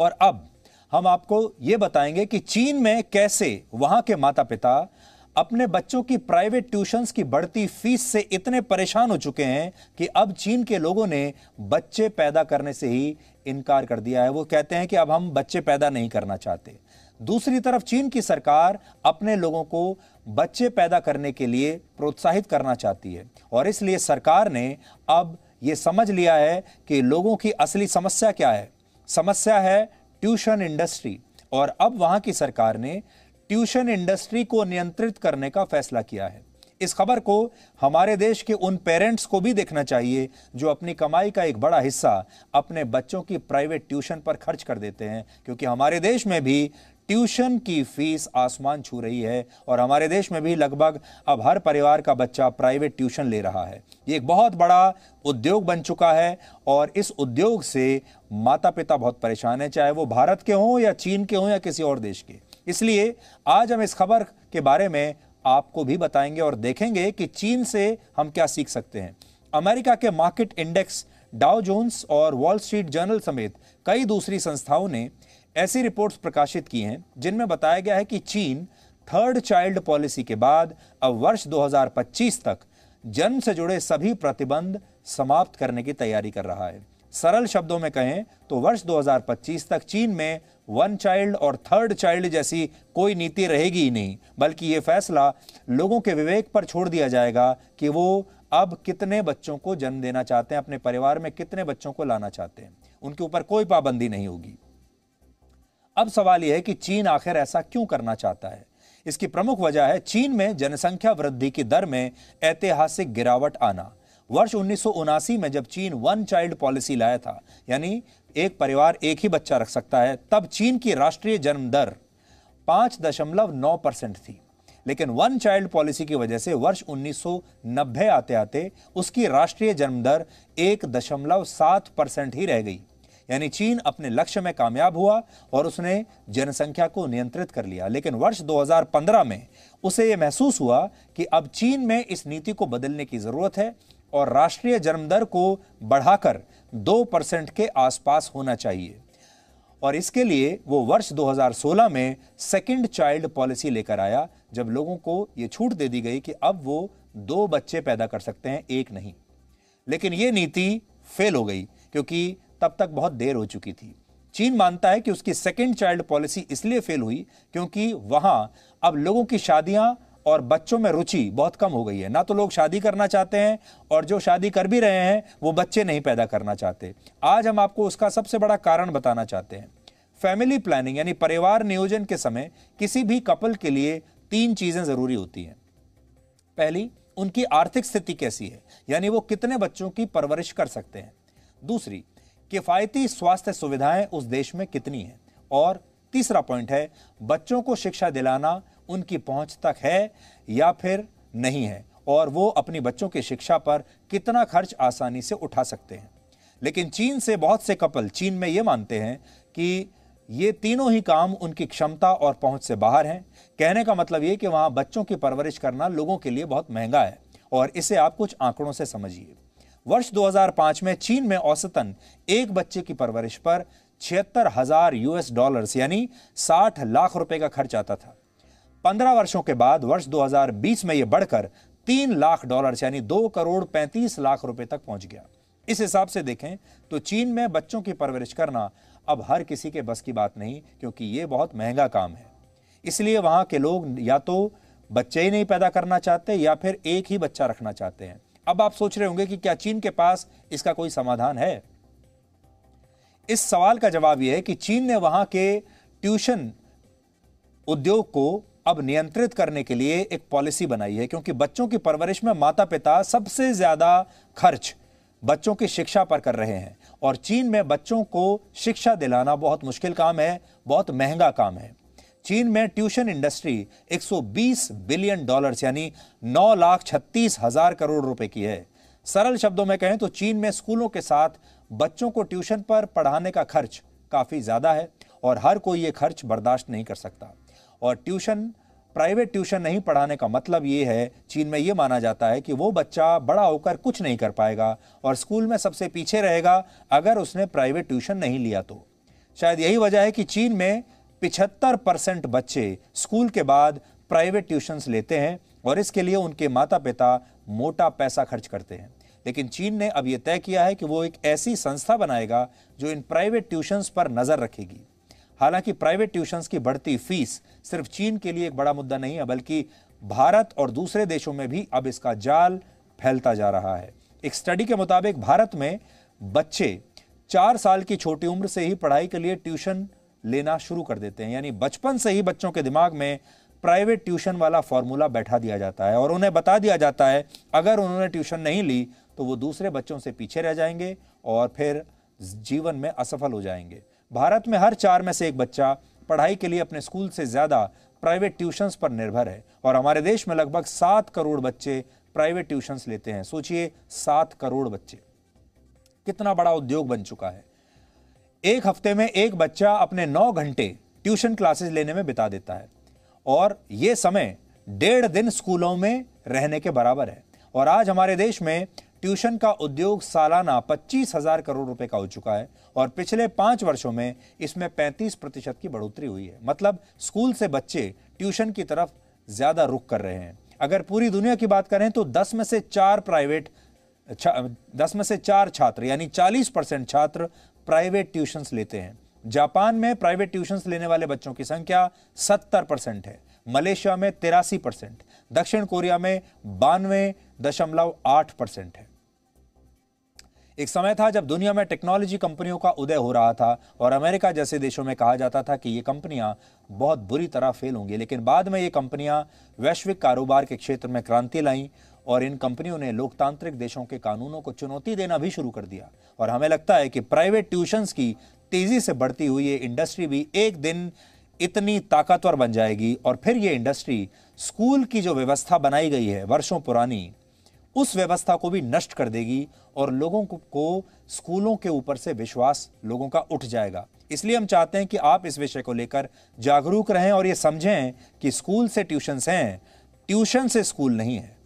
और अब हम आपको ये बताएंगे कि चीन में कैसे वहां के माता पिता अपने बच्चों की प्राइवेट ट्यूशंस की बढ़ती फीस से इतने परेशान हो चुके हैं कि अब चीन के लोगों ने बच्चे पैदा करने से ही इनकार कर दिया है वो कहते हैं कि अब हम बच्चे पैदा नहीं करना चाहते दूसरी तरफ चीन की सरकार अपने लोगों को बच्चे पैदा करने के लिए प्रोत्साहित करना चाहती है और इसलिए सरकार ने अब ये समझ लिया है कि लोगों की असली समस्या क्या है समस्या है ट्यूशन इंडस्ट्री और अब वहां की सरकार ने ट्यूशन इंडस्ट्री को नियंत्रित करने का फैसला किया है इस खबर को हमारे देश के उन पेरेंट्स को भी देखना चाहिए जो अपनी कमाई का एक बड़ा हिस्सा अपने बच्चों की प्राइवेट ट्यूशन पर खर्च कर देते हैं क्योंकि हमारे देश में भी ट्यूशन की फीस आसमान छू रही है और हमारे देश में भी लगभग अब हर परिवार का बच्चा प्राइवेट ट्यूशन ले रहा है ये एक बहुत बड़ा उद्योग बन चुका है और इस उद्योग से माता पिता बहुत परेशान हैं चाहे वो भारत के हों या चीन के हों या किसी और देश के इसलिए आज हम इस खबर के बारे में आपको भी बताएंगे और देखेंगे कि चीन से हम क्या सीख सकते हैं अमेरिका के मार्केट इंडेक्स डाउ जोन्स और वॉल स्ट्रीट जर्नल समेत कई दूसरी संस्थाओं ने ऐसी रिपोर्ट्स प्रकाशित की हैं जिनमें बताया गया है कि चीन थर्ड चाइल्ड पॉलिसी के बाद अब वर्ष 2025 तक जन्म से जुड़े सभी प्रतिबंध समाप्त करने की तैयारी कर रहा है सरल शब्दों में कहें तो वर्ष 2025 तक चीन में वन चाइल्ड और थर्ड चाइल्ड जैसी कोई नीति रहेगी ही नहीं बल्कि ये फैसला लोगों के विवेक पर छोड़ दिया जाएगा कि वो अब कितने बच्चों को जन्म देना चाहते हैं अपने परिवार में कितने बच्चों को लाना चाहते हैं उनके ऊपर कोई पाबंदी नहीं होगी अब सवाल यह है कि चीन आखिर ऐसा क्यों करना चाहता है इसकी प्रमुख वजह है चीन में जनसंख्या वृद्धि की दर में ऐतिहासिक गिरावट आना वर्ष उन्नीस में जब चीन वन चाइल्ड पॉलिसी लाया था यानी एक परिवार एक ही बच्चा रख सकता है तब चीन की राष्ट्रीय जन्म दर पाँच दशमलव नौ परसेंट थी लेकिन वन चाइल्ड पॉलिसी की वजह से वर्ष 1990 आते आते उसकी राष्ट्रीय जन्म दर एक दशमलव सात परसेंट ही रह गई यानी चीन अपने लक्ष्य में कामयाब हुआ और उसने जनसंख्या को नियंत्रित कर लिया लेकिन वर्ष 2015 में उसे यह महसूस हुआ कि अब चीन में इस नीति को बदलने की ज़रूरत है और राष्ट्रीय जन्मदर को बढ़ाकर दो परसेंट के आसपास होना चाहिए और इसके लिए वो वर्ष 2016 में सेकंड चाइल्ड पॉलिसी लेकर आया जब लोगों को ये छूट दे दी गई कि अब वो दो बच्चे पैदा कर सकते हैं एक नहीं लेकिन ये नीति फेल हो गई क्योंकि तब तक बहुत देर हो चुकी थी चीन मानता है कि उसकी सेकेंड चाइल्ड पॉलिसी इसलिए फेल हुई क्योंकि वहां अब लोगों की शादियां और बच्चों में रुचि बहुत कम हो गई है ना तो लोग शादी करना चाहते हैं और जो शादी कर भी रहे हैं वो बच्चे नहीं पैदा करना चाहते आज हम आपको उसका सबसे बड़ा कारण बताना चाहते हैं फैमिली प्लानिंग यानी परिवार नियोजन के समय किसी भी कपल के लिए तीन चीज़ें ज़रूरी होती हैं पहली उनकी आर्थिक स्थिति कैसी है यानी वो कितने बच्चों की परवरिश कर सकते हैं दूसरी किफ़ायती स्वास्थ्य सुविधाएं उस देश में कितनी हैं और तीसरा पॉइंट है बच्चों को शिक्षा दिलाना उनकी पहुंच तक है या फिर नहीं है और वो अपनी बच्चों की शिक्षा पर कितना खर्च आसानी से उठा सकते हैं लेकिन चीन से बहुत से कपल चीन में ये मानते हैं कि ये तीनों ही काम उनकी क्षमता और पहुंच से बाहर हैं कहने का मतलब ये कि वहाँ बच्चों की परवरिश करना लोगों के लिए बहुत महंगा है और इसे आप कुछ आंकड़ों से समझिए वर्ष 2005 में चीन में औसतन एक बच्चे की परवरिश पर छिहत्तर हजार यूएस डॉलर यानी 60 लाख रुपए का खर्च आता था 15 वर्षों के बाद वर्ष 2020 में यह बढ़कर 3 लाख डॉलर यानी 2 करोड़ 35 लाख रुपए तक पहुंच गया इस हिसाब से देखें तो चीन में बच्चों की परवरिश करना अब हर किसी के बस की बात नहीं क्योंकि यह बहुत महंगा काम है इसलिए वहां के लोग या तो बच्चे ही नहीं पैदा करना चाहते या फिर एक ही बच्चा रखना चाहते हैं अब आप सोच रहे होंगे कि क्या चीन के पास इसका कोई समाधान है इस सवाल का जवाब यह है कि चीन ने वहां के ट्यूशन उद्योग को अब नियंत्रित करने के लिए एक पॉलिसी बनाई है क्योंकि बच्चों की परवरिश में माता पिता सबसे ज्यादा खर्च बच्चों की शिक्षा पर कर रहे हैं और चीन में बच्चों को शिक्षा दिलाना बहुत मुश्किल काम है बहुत महंगा काम है चीन में ट्यूशन इंडस्ट्री 120 बिलियन डॉलर यानी नौ लाख छत्तीस हजार करोड़ रुपए की है सरल शब्दों में कहें तो चीन में स्कूलों के साथ बच्चों को ट्यूशन पर पढ़ाने का खर्च काफ़ी ज़्यादा है और हर कोई ये खर्च बर्दाश्त नहीं कर सकता और ट्यूशन प्राइवेट ट्यूशन नहीं पढ़ाने का मतलब ये है चीन में ये माना जाता है कि वो बच्चा बड़ा होकर कुछ नहीं कर पाएगा और स्कूल में सबसे पीछे रहेगा अगर उसने प्राइवेट ट्यूशन नहीं लिया तो शायद यही वजह है कि चीन में पिछहत्तर परसेंट बच्चे स्कूल के बाद प्राइवेट ट्यूशन्स लेते हैं और इसके लिए उनके माता पिता मोटा पैसा खर्च करते हैं लेकिन चीन ने अब यह तय किया है कि वो एक ऐसी संस्था बनाएगा जो इन प्राइवेट ट्यूशन्स पर नज़र रखेगी हालांकि प्राइवेट ट्यूशन्स की बढ़ती फीस सिर्फ चीन के लिए एक बड़ा मुद्दा नहीं है बल्कि भारत और दूसरे देशों में भी अब इसका जाल फैलता जा रहा है एक स्टडी के मुताबिक भारत में बच्चे चार साल की छोटी उम्र से ही पढ़ाई के लिए ट्यूशन लेना शुरू कर देते हैं यानी बचपन से ही बच्चों के दिमाग में प्राइवेट ट्यूशन वाला फॉर्मूला बैठा दिया जाता है और उन्हें बता दिया जाता है अगर उन्होंने ट्यूशन नहीं ली तो वो दूसरे बच्चों से पीछे रह जाएंगे और फिर जीवन में असफल हो जाएंगे भारत में हर चार में से एक बच्चा पढ़ाई के लिए अपने स्कूल से ज़्यादा प्राइवेट ट्यूशन्स पर निर्भर है और हमारे देश में लगभग सात करोड़ बच्चे प्राइवेट ट्यूशन्स लेते हैं सोचिए सात करोड़ बच्चे कितना बड़ा उद्योग बन चुका है एक हफ्ते में एक बच्चा अपने नौ घंटे ट्यूशन क्लासेस लेने में बिता देता है और ये समय डेढ़ दिन स्कूलों में रहने के बराबर है और आज हमारे देश में ट्यूशन का उद्योग सालाना पच्चीस हजार करोड़ रुपए का हो चुका है और पिछले पांच वर्षों में इसमें 35 प्रतिशत की बढ़ोतरी हुई है मतलब स्कूल से बच्चे ट्यूशन की तरफ ज़्यादा रुख कर रहे हैं अगर पूरी दुनिया की बात करें तो 10 में से चार प्राइवेट दस में से चार छात्र यानी चालीस परसेंट छात्र प्राइवेट ट्यूशन लेते हैं जापान में प्राइवेट ट्यूशन लेने वाले बच्चों की संख्या सत्तर परसेंट है मलेशिया में तिरासी परसेंट दक्षिण कोरिया में बानवे दशमलव आठ परसेंट है एक समय था जब दुनिया में टेक्नोलॉजी कंपनियों का उदय हो रहा था और अमेरिका जैसे देशों में कहा जाता था कि ये कंपनियां बहुत बुरी तरह फेल होंगी लेकिन बाद में ये कंपनियां वैश्विक कारोबार के क्षेत्र में क्रांति लाईं और इन कंपनियों ने लोकतांत्रिक देशों के कानूनों को चुनौती देना भी शुरू कर दिया और हमें लगता है कि प्राइवेट ट्यूशंस की तेज़ी से बढ़ती हुई ये इंडस्ट्री भी एक दिन इतनी ताकतवर बन जाएगी और फिर ये इंडस्ट्री स्कूल की जो व्यवस्था बनाई गई है वर्षों पुरानी उस व्यवस्था को भी नष्ट कर देगी और लोगों को स्कूलों के ऊपर से विश्वास लोगों का उठ जाएगा इसलिए हम चाहते हैं कि आप इस विषय को लेकर जागरूक रहें और ये समझें कि स्कूल से ट्यूशन्स हैं ट्यूशन से स्कूल नहीं है